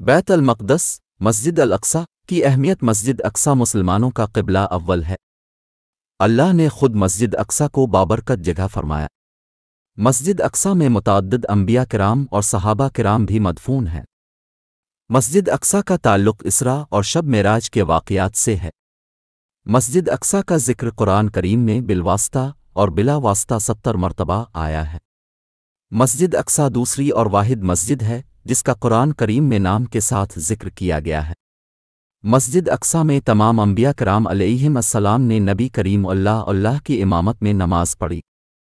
بیت المقدس مسجد الاقسا کی اہمیت مسجد اقسا مسلمانوں کا قبلہ اول ہے اللہ نے خود مسجد اقسا کو بابرکت جگہ فرمایا مسجد اقسا میں متعدد انبیاء کرام اور صحابہ کرام بھی مدفون ہیں مسجد اقسا کا تعلق اسرا اور شب معراج کے واقعات سے ہے مسجد اقسا کا ذکر قرآن کریم میں بالواسطہ اور بلا واسطہ ستر مرتبہ آیا ہے مسجد اقسا دوسری اور واحد مسجد ہے جس کا قرآن کریم میں نام کے ساتھ ذکر کیا گیا ہے مسجد اقسا میں تمام انبیاء کرام علیہم السلام نے نبی کریم اللہ اللہ کی امامت میں نماز پڑھی